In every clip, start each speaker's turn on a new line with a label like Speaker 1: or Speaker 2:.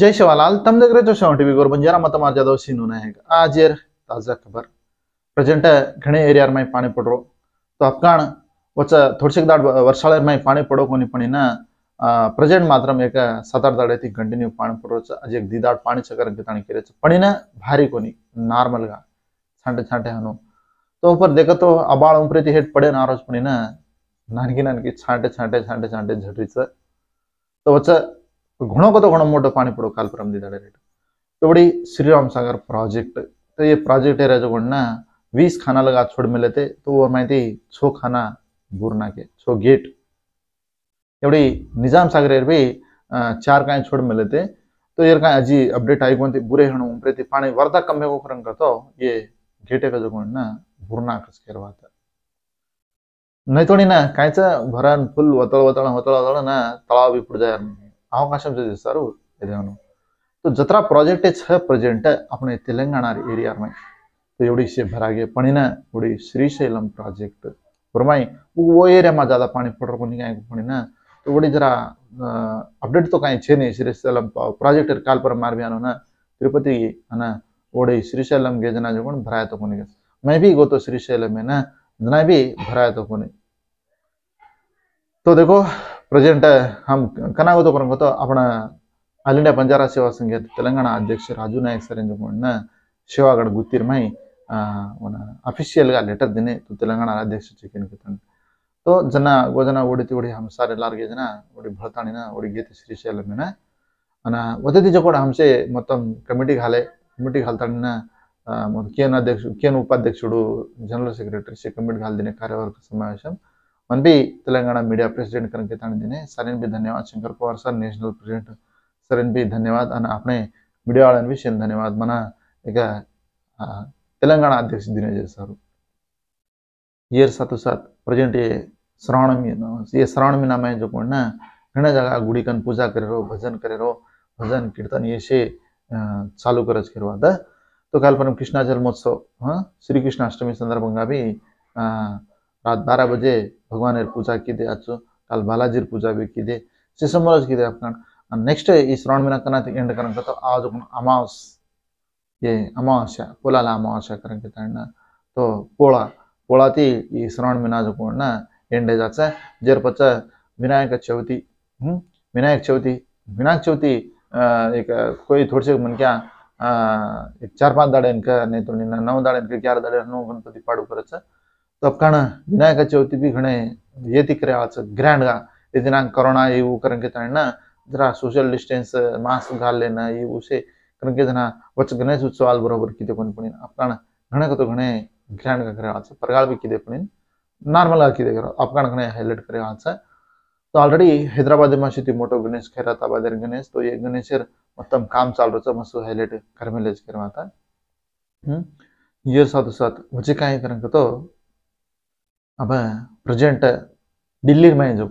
Speaker 1: ಜೈ ಶಿವಲಾಲ್ ತಮ್ದಗ್ರೆ ಜೋಶ ಟಿವಿಗೋರು ಬಂಜಾರ ಮತ ಮಾರ್ಜಾದವ್ ಸಿನು ನಾಯಕ್ ಆಜೇರ್ ತಾಜಾ ಖಬರ್ ಪ್ರೆಸೆಂಟ್ ಘಣೆ ಏರಿಯಾರ್ ಮೈ ಪಾಣಿ ಪಡ್ರು तो अफगाण वच थोडशेक दाड वर्षाळेर मागीर पाणी पडो कोणी पण ना प्रेजेंट मात्र एक सात आठ दाडे ती कंटिन्यू पाणी पडोचं आज एक दिदाड पाणी चकर ताणी केल्याचं पण ना भारी कोणी नॉर्मल गा छांटे छांटे हनु तो ऊपर देखो तो अबाळ उमरे ती हेट पडे नारोज पण ना नानकी नानकी छांटे छांटे छांटे छांटे झटरीचं तो वच गुणगत गुण ઘણો મોટો પાણીપુરો કાલપુરમ દીધા ડાયરેક્ટ તો વળી શ્રીરામ सागर પ્રોજેક્ટ तो ये प्रोजेक्ट है रजगुणना बीस खाना लगा छोड़ मिले थे तो वो मैं थी छो खाना बुरना के छो गेट एवड़ी निजाम सागर भी चार का छोड़ मिले थे तो ये कहीं अजी अपडेट आई कौन थी बुरे हण उम्रे थी पानी वर्दा कमे को करन करतो ये गेटे का जो ना बुरना कस करवा था नहीं तो नहीं ना कायचा भरा फुल वतल वतल वतळ वतल ना तळाव भी पड़ जाए अवकाश చూపిస్తారు तो जत्रा प्रोजेक्ट छ प्रेजेंट अपने तेलंगाना एरिया में तो एवड़ी से भरा भरागे पड़ीना एवड़ी श्रीशैलम प्रोजेक्ट पुरमाई वो एरिया में ज़्यादा पानी पड़ रहा कहीं पड़ी ना तो वोड़ी जरा अपडेट तो कहीं छे नहीं श्रीशैलम प्रोजेक्ट काल पर मार भी आना तिरुपति है वोड़ी श्रीशैलम गए जना जो भराया तो कोई मैं भी गो तो श्रीशैलम है ना जना भी भराया तो कोई तो देखो प्रेजेंट ಹಮ್ कनागोतो परंगोतो अपना all India Banjara Seva Sangh Telangana Raju Raju Naik sir ಎಂದುಕೊಂಡ ಶಿವಾಗಡ ಗುತ್ತಿರ್ಮೈ ಅಫಿಷಿಯಲ್ ಅಫಿಷಿಯಲ್ಗ ಲೆಟರ್ ದಿನೇ ತು ತೆಲಂಗಾಣ ಅಧ್ಯಕ್ಷ ಚಿಕನ್ ಕಿತನ್ ಜನ ಗೋಜನ ಓಡಿತಿ ಓಡಿ ಹಮ್ ಸಾರ್ ಎಲ್ಲಾರ್ಗೆ ಜನ ಓಡಿ ಬಳತಾಣಿನ ಓಡಿ ಗೀತೆ ಶ್ರೀಶೈಲಮೇನ ಅನ ಒದತಿ ಜಕೋಡ ಹಮ್ಸೆ ಮೊತ್ತಂ ಕಮಿಟಿಗೆ ಹಾಲೆ ಕಮಿಟಿಗೆ ಹಾಲ್ತಾಣಿನ ಕೇನ್ ಅಧ್ಯಕ್ಷ ಕೇನ್ ಉಪಾಧ್ಯಕ್ಷುಡು ಜನರಲ್ ಸೆಕ್ರೆಟರಿ ಕಮಿಟಿ ಕಮಿಟಿಗೆ ಹಾಲ್ದಿನ ಕಾರ್ಯವರ್ಗ ಸಮಾವೇಶ मन भी तेलंगाना मीडिया प्रेसिडेंट करन के ताण देने सर भी धन्यवाद Shankar Kumar sir national president sir भी धन्यवाद अपने मीडिया वाले भी सेम धन्यवाद मन इक अद्यक्ष दिन दिने जैसा ये साथ प्रजेंट ये श्रावण ये श्रावण महीना जो ना जगह गुड़ी कन पूजा करे करेरो भजन करे करेरो भजन कीर्तन ये से चालू करज करवा तो कालपरम कृष्णा जन्मोत्सव हाँ श्री कृष्णाष्टमी संदर्भ में भी रात बारह बजे भगवान पूजा की दे अच्छो कल बालाजी पूजा भी की दे से की दे अपना नेक्स्ट इस राउंड में कना एंड करें तो आज अमावस ये अमावस्या पोला अमावस्या करें तड़ना तो पोला पोला ती इस राउंड में ना जो ना एंड जाता है जर पचा विनायक चौथी विनायक चौथी विनायक चौथी एक कोई थोड़े से मन क्या एक चार पांच दाड़े इनका नहीं तो नौ दाड़े इनके ग्यारह दाड़े नौ गणपति पाड़ू अच्छा तो अब कण विनायक चवथी भी घणे ये दिख रहा आज ग्रैंड का ये दिन कोरोना ये वो करेंगे तो ना जरा सोशल डिस्टेंस मास्क घाल लेना ये वो से करेंगे जना वच गणेश उत्सवाल बराबर की देखो पड़ी अब कण घणे का तो घणे ग्रैंड का करे आज प्रगाल भी की दे पड़ी नॉर्मल का की दे करो आप कारण घणे हाईलाइट करे आज तो ऑलरेडी हैदराबाद में शुति मोटो गणेश खेरा था बादर गणेश तो ये गणेश मतलब काम चाल रहा मस्त हाईलाइट घर में लेज करवाता हम्म ये साथ साथ मुझे कहीं करें तो अब प्रजेंट दिल्ली में जो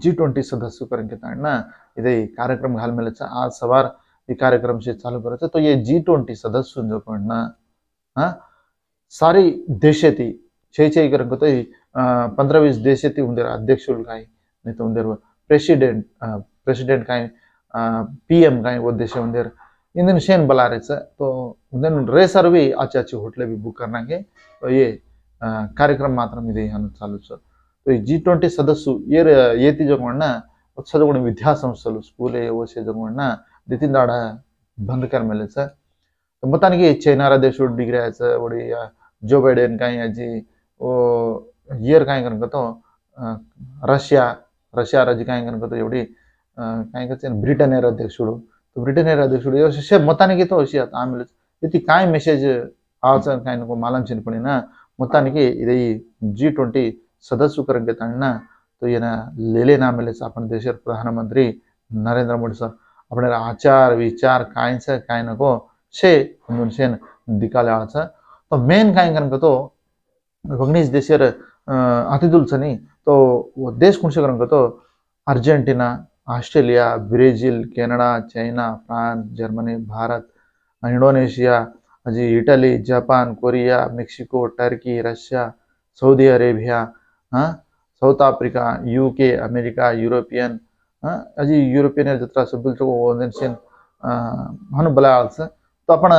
Speaker 1: जी ट्वेंटी सदस्य करके इधे कार्यक्रम घाल मेले आज सवार ये कार्यक्रम से चालू करे तो ये जी ट्वेंटी सदस्य जो ना सारी देश थी छः छः करके तो पंद्रह बीस देश थी उन अध्यक्ष का नहीं तो उन प्रेसिडेंट प्रेसिडेंट का पीएम का वो देश उनके इंदन शेन बला रहे तो उन रेसर भी अच्छे अच्छे होटल भी बुक करना के तो ये कार्यक्रम मतमे चालू सर तो जी ट्वेंटी सदस्य जगह चलने विद्यासंस्थल स्कूल ओसे जगह नितिन दाड़ बंद कर मेले सर तो मोता चाइना देश बिगड़ा वो जो बैडन कहीं जी वो इयर कहीं कर तो रशिया रशिया राज्य कहीं कर तो एवडी कहीं ब्रिटेन अध्यक्ष तो ब्रिटेन अध्यक्ष से मोता तो अभी आम ये कहीं मेसेज आ माला चीन पड़ी ना మొత్తానికి ఇది జీ ట్వంటీ సదస్సు కరంగెత్తాడిన ఈయన లేలేనా మెలేసి అప్పటి దేశ ప్రధానమంత్రి నరేంద్ర మోడీ సార్ આપણે આચાર વિચાર કાંઈ છે કાંઈ નકો છે હમુન છે દિકાલે આવે છે તો મેન કાંઈ કારણ તો વગનીશ દેશિયર અતિદુલ છે નહીં તો દેશ કુણ છે કારણ તો Argentina Australia Brazil Canada China France Germany Bharat Indonesia जी Italy Japan Korea Mexico Turkey Russia Saudi Arabia हाँ South Africa U K America European ಅಜಿ ಯುರೋಪಿಯನ್ ಜತ್ರ ಸುಬ್ಬಿಲ್ तो आपण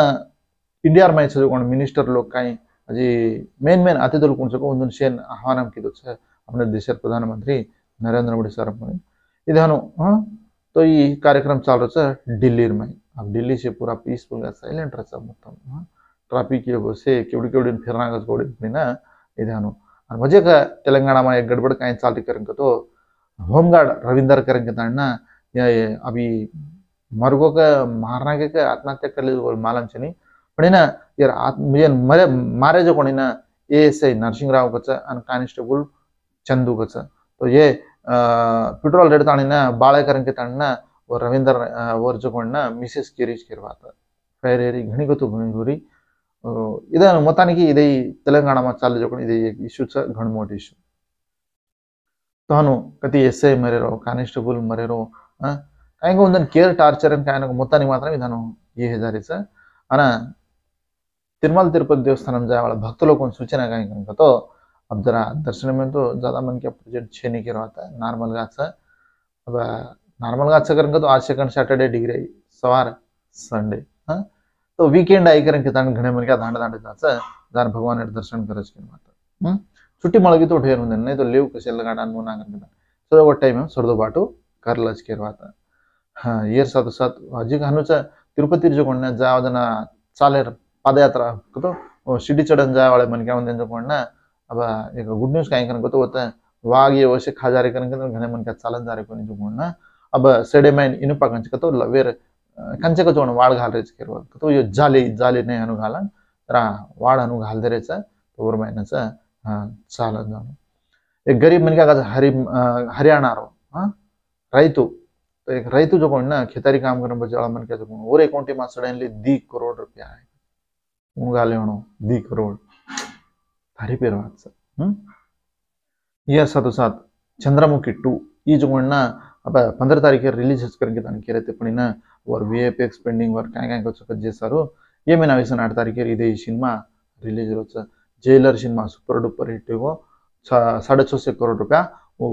Speaker 1: इंडिया माई सजो मिनिस्टर लोक कहीं अजी मेन मेन अतिथि कोण सको ಒಂದೊಂದು ಶೇನ್ ಆಹ್ವಾನ ಕಿದು अपने देशर प्रधानमंत्री नरेंद्र मोदी सर इधे हाँ, तो ये कार्यक्रम चल रहा है दिल्ली में अब डेली से पूरा पीसफुल सैलैंट मतलब ट्राफिक से केवड़ी केवड़ी फिरना इधान मजे का तेलंगाना में एक गड़बड़ का चालती करें तो होमगार्ड रविंदर करें अभी मरको का मारना के का आत्महत्या कर ली मालम से नहीं यार मुझे मरे मारे जो कोणी ना एएसआई नरसिंह राव चंदू तो ये पेट्रोल रेट बाड़े करें वो रविंद्र और जो मिसेस गिरीश गिर फैरियरी भूमिगुरी इधन मोता इधंगा जो इश्यू छ घणमोट इश्यू तो हम कति एस मरे रहो कानेस्टेबल मरे रहो कहीं का टारचर का मोता इधन ये हजारी से आना तिरमल तिरुपति देवस्थान जाए वाला भक्त लोग सूचना कहीं का तो अब जरा दर्शन में तो ज्यादा मन के प्रोजेक्ट छे नहीं करवाता नॉर्मल गाँच अब नॉर्मल अच्छा आज करेंगे तो आज सेकंड सैटरडे डिग्री आई सवार संडे हाँ तो वीकेंड आई करेंगे तान घने मन क्या धांड जाता है जान भगवान के दर्शन करे के माता हाँ? छुट्टी मळगी तो ठेर होने नहीं तो लीव कसे लगाडा नो ना करन सो वो टाइम सर्दो बाटो कर लज हाँ, के वाता हाँ येर साथ साथ हनुचा तिरुपति जो कोण जाव जना चालेर तो चढ़न जाए वाले मन क्या जो अब एक गुड न्यूज़ काय तो होता है ये वैसे खा जा रहे तो घने मन क्या चालन जा रहे जो अब सेडेमैन इन पकंच कतो वेर कंचे को जोन वाड़ घाल रेच केरो कतो यो जाले जाले ने हनु तरा वाड़ हनु घाल दे रेच तो और मैंने च चालन जानो एक गरीब मन का हरि हरियाणा रो हाँ रैतु तो एक रैतु जो कोण ना खेतारी काम करने बजाला मन का जो कोण और अकाउंट में सडनली दी करोड़ रुपया है उन होनो दी करोड़ थारी पेरवात सर हम्म यह साथ साथ चंद्रमुखी टू ये जो ना अब पंद्रह तारीख रिलीज करेंगे दाने के वर वी एफ पेंडिंग वर कहीं कहीं जेस ये आवेश आठ तारीख इधे सिनेमा रिलीज हो Jailer cinema super duper hit हो साढ़े छः सौ करोड़ रुपया वो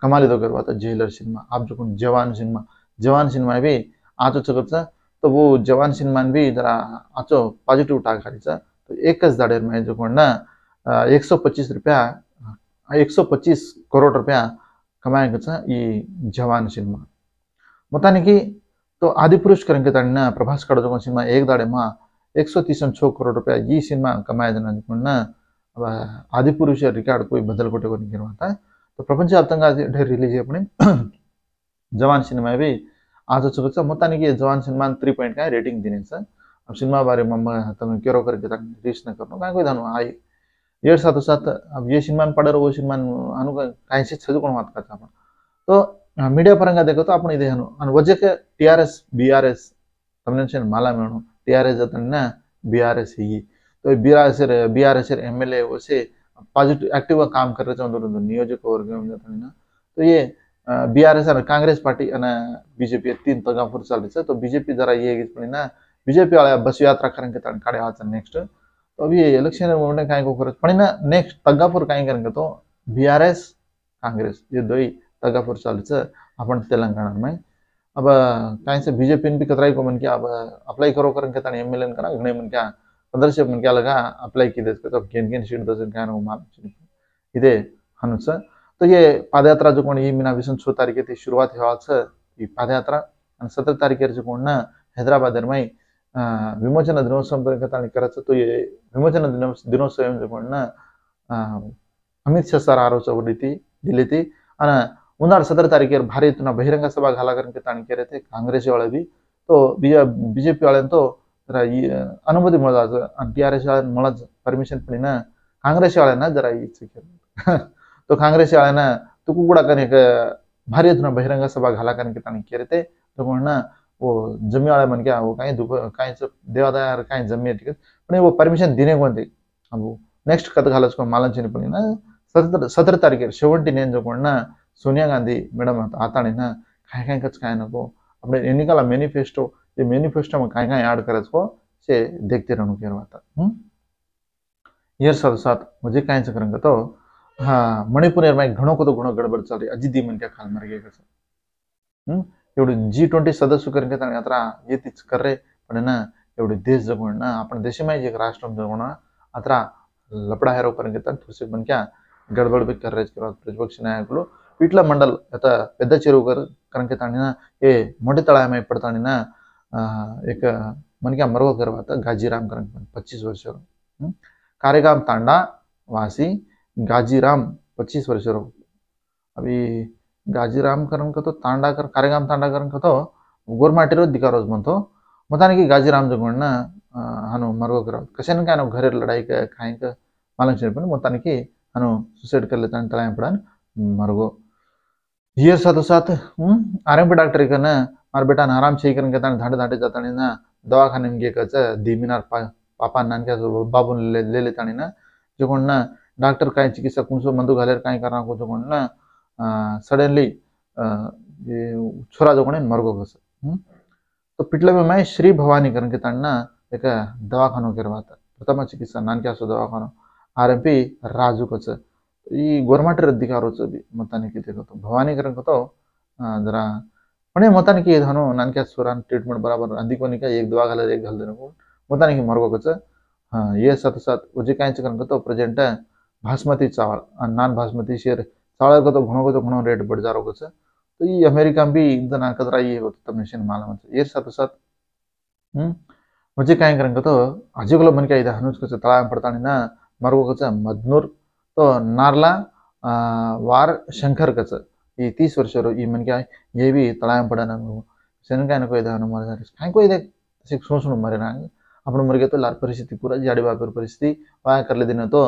Speaker 1: कमा लेते तरह जेलर सिनेमा आप जो जवान सिनेमा जवान सिनेमा भी आँच तो वो जवान सिनेमा भी जरा आँचो पॉजिटिव टाकारी तो एक दाड़ेर में जो ना एक सौ पच्चीस रुपया एक सौ पच्चीस करोड़ रुपया कमाएको छ यी जवान सिनेमा म कि त्यो आदिपुरुषकोटिन प्रभास कडको सिनेमा एक दाडेमा एक सौ तिस छ करोड रुपियाँ यी सिनेमा कमाए कमाइदिन अब पुरुष रिकार्ड कोही बदलकोटेको नि त प्रपञ्चव्याप्ती डे रिलिज पनि जवान सिनेमा भि आज चुकेको छ म त कि जवान सिनेमा थ्री पोइन्ट कहाँ रेटिङ दिनेछ अब सिनेमा बारेमा म तपाईँ केरो कर रिस नगर्नु कहाँ जानु हाई येड़ साथ साथ अब ये सीमान पड़े वो सीमान कहीं से छजुक अपन तो मीडिया परंगा देखो तो अपन इधे वजह के T R S B R S माला मेणु टी आर एस जतना बी आर तो B R M L A positive active काम कर रहे चंद नियोजक वर्ग तो ये बी आर कांग्रेस पार्टी अना बीजेपी तीन रही है तो बीजेपी द्वारा ये बीजेपी वाले बस यात्रा करेंगे तो नेक्स्ट तो अभी ये इलेक्शन मूवमेंट कहीं को फर्क पड़े ना नेक्स्ट तगापुर कहीं करेंगे तो बीआरएस कांग्रेस ये दो ही तगापुर तगापूर चालू अपन तेलंगाना में अब कहीं से बीजेपी भी कतराई को मन किया अब अप्लाई करो करें कहता तो नहीं एल करा घने मन क्या प्रदर्शन मन क्या लगा अप्लाई की देश तब तो गेन गेन सीट दस क्या इधे हनुस तो ये पदयात्रा जो कोण ही मीना विसन छो तारीखे ती सुरुवात हे पादयात्रा आणि सतरा तारखेर जो कौन ना हैदराबाद माई विमोचन ವಿಮೋಚನಾ ದಿನೋತ್ಸವ ತಾನೇ ಕರೆಸತ್ತು ವಿಮೋಚನಾ ದಿನೋ ದಿನೋತ್ಸವ ಅಮಿತ್ ಶಾ ಸರ್ ಆರೋಚ दिल्ली थी आना उन सत्रह तारीख भारी इतना बहिरंग सभा घाला करके तान के रहे थे कांग्रेस वाले भी तो बीजेपी वाले तो जरा अनुमति मिला टीआरएस वाले मिला परमिशन पड़ी ना कांग्रेस वाले ना जरा इच्छा तो कांग्रेस वाले ना तो कुकड़ा करने का भारी इतना बहिरंग सभा घाला करके तान के रहे थे तो ना वो जम्मेवाला बन के वो कहीं दुख कहीं सब देवादार कहीँ जम्मे ठिक वो पर्मिसन दिने को अब నెక్స్ట్ కథ కాలేసుకొని तारीख शेवटी సతర సతర తారీఖు సెవెంటీన్ ఏం చెప్పకుండా సోనియా గాంధీ कहीं ఆతాడిన కాయ కాయ ఖర్చు కాయనకు అప్పుడు मेनिफेस्टो ये मेनिफेस्टो में कहीं कहीं ऐड करो से देखते रहो के बाद यार साथ साथ मुझे कहीं से करेंगे तो हाँ मणिपुर में घणों को तो घणों गड़बड़ चल रही अजी मन क्या खाल मर गया एवढी जी ट्वेंटी सदस्य करून घेताना आता येतीच कर्रे पण ना एवढे देश में एक राष्ट्र जगवण आता लपडा हेरो करून घेतात थोसे पण क्या गडबड भी कर रहे प्रतिपक्ष नायक वीट मंडल గత పెద్ద చెరువు గారు కనుక తాడిన ఏ మొండి తళాయమై పడతాడిన ఇక మనకి మరొక తర్వాత पच्चीस वर्ष పచ్చీస్ వర్షాలు కారేగాం తాండా వాసి గాజీరామ్ పచ్చీస్ मन तो मतान कि गाजीराम जो ಗೋರ್ಮಾಟಿರೋ ದಿಕಾರೋಜ್ ಬಂತು ಮೊತಾನಿಗೆ ಗಾಜಿರಾಮ್ ಜಗಣ್ಣ ಹನು ಮರ್ಗೋಕರ ಕಶನ್ ಕಾನು ಘರೆ ಲಡಾಯಿ ಕಾಯಿಂಕ मालूम चल कि हनु सुसाइड कर लेता तलाय पड़ा मरगो ये साथ साथ पे डॉक्टर ना मार बेटा आराम करने के तान धाड़े धाड़े जाता ना खाने में गेकच धीमीनार दीमिनार पापा नान क्या बाबून ले, ले लेता ना जो ना डॉक्टर काय चिकित्सा सो मंदु घालेर कहीं करना को जो ना सडनली छोरा जो कोणी मरगो गस तो पिटल में मैं श्री भवानी करके के तान्ना एक दवाखानो करवाता प्रथम चिकित्सा नानके असो दवाखानो आर एम पी राजू कच ई गोरमाट रद्दीकारोच मतान की देखो तो भवानी करन तो जरा पण मतान की धानो नानक्या छोरा ट्रीटमेंट बराबर अंदिकोनी का एक दवा घालर एक घाल देना कोण मताने की मर्ग कच ये साथ साथ वो उजे कायच करन तो प्रेजेंट है भास्मती चावल नान भास्मती शेर साढ़े तो घणो तो घणो रेट बढ़ जा रो तो ये अमेरिका में भी ईंधन आकत रहा ये मालूम ये साथ साथ हम्म, मुझे कहीं करेंगे तो आज को मन क्या हनुज को तला पड़ता ना मरगो को मदनूर तो नार्ला वार शंकर कच ये तीस वर्ष ये मन क्या ये भी तलाम पड़ा ना सेन क्या कोई दे हनुमान कहीं कोई दे सोच मरे ना अपने मर गए तो लार परिस्थिति पूरा जाड़ी बापर परिस्थिति वाया कर ले दिन तो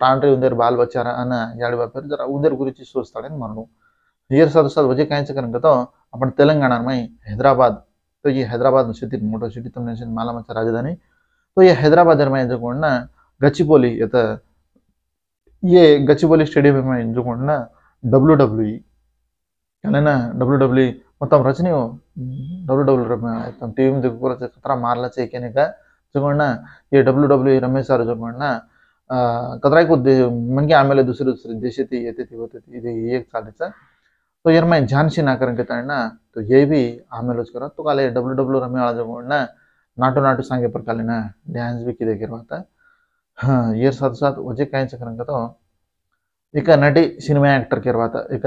Speaker 1: ತಾಂಡ್ರೆ ಉಂದೆರ್ ಬಾಲ್ ಬಚ್ಚಾರ ಅನ್ನ ಎರಡು ಬಾಪೇರು ಜರ ಉಂದೆರ್ ಗುರಿಚಿ ಸೋಸ್ತಾಳೆನ್ ಮರಡು ಹಿಯರ್ ಸಾಧು ಸಾಧು ವಜೆ ಕಾಯಂಚ ಕರಂಗತೋ आपण तेलंगाणा में हैदराबाद तो ये हैदराबाद सिटी मोटो सिटी तुमने से माला मचा राजधानी तो ये हैदराबाद में जो ना गचिपोली ये ये गचिपोली स्टेडियम में जो ना डब्ल्यू डब्ल्यू कहना डब्ल्यू डब्ल्यू మొత్తం రచని డబ్ల్యూ డబ్ల్యూ మొత్తం టీవీ మీద కూడా ఖతరా మారలా చేయకనే చూకుండా ఈ డబ్ల్యూ డబ్ల్యూ రమేష్ సార్ చూకుండా कचरायक उद्देश म्हणजे आम्हाला दुसरे दुसरे देश ते एक चालीचा तो यार मैं झानसी से ना करें कहता ना तो ये भी आमेल लोच तो काले डब्ल्यू डब्ल्यू रमे वाला जब ना नाटो नाटो सांगे पर काले ना डांस भी किधे कर पाता हाँ यार साथ साथ वजह कहीं से करेंगे तो एक नटी सिनेमा एक्टर कर पाता एक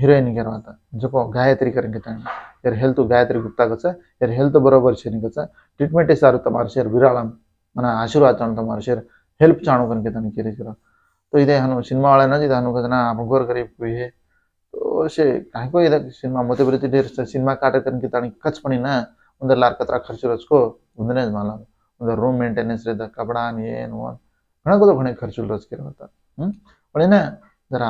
Speaker 1: हिरोइन कर पाता जो को गायत्री करेंगे कहता है यार हेल्थ तो गायत्री गुप्ता कसा यार हेल्थ तो बराबर से नहीं कसा ट्रीटमेंट सारे तमारे शेर विरालम मना आशीर्वाद तमारे शेर ಹೆಲ್ಪ್ ಚಾಣುಕನಿಗೆ ತನಿಖೆ तो इधे हनु सिनेमा वाले ना जी हनु कहना हम गोर गरीब कोई तो से कहीं को इधर सिनेमा मोते बरती ढेर से सिनेमा काटे करने की तानी कच पड़ी ना उधर लार कतरा खर्च रचको उधर नहीं माला उधर रूम मेंटेनेंस रे द कपड़ा नहीं है नो घना को तो घने खर्च रच के रहता हम्म पण ना जरा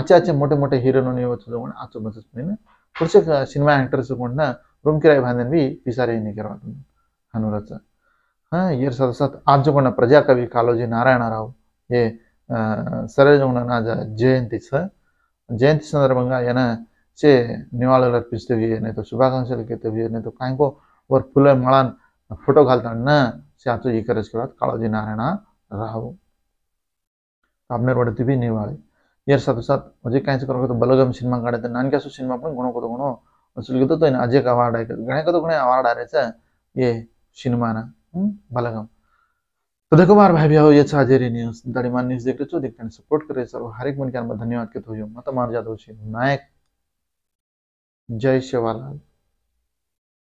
Speaker 1: आचे आचे मोटे मोटे हीरो नो नहीं होते जोन आचो बचस पड़ी ना कुछ सिनेमा एक्टर से ना रूम किराए भांदन भी पिसारे नहीं करवा हनु रचा हाँ ये सदस्य आजकोण प्रजा कवि कालोजी नारायण राव ये सरजन जयंती जयंती सदर्भ में तो शुभाकांक्षा लिखेवी नहीं फोटो घलता आज तो ये करज राव काबनेरवाड़ी तो तीवी निवा यार साथी बलगम सिनेमा का नानकिया सिनेमा गुणों को तो तो अजय अवार्ड आए गए गणे को ये सिनेमा ना बलगम हम्म,
Speaker 2: तो देखो मार भाई भैया
Speaker 1: ये छा जेरी न्यूज दड़ीमान न्यूज देख रहे हो देखते हैं सपोर्ट करे सर्व हर एक मन के धन्यवाद के तो मत मार जादव नायक जय शिवालाल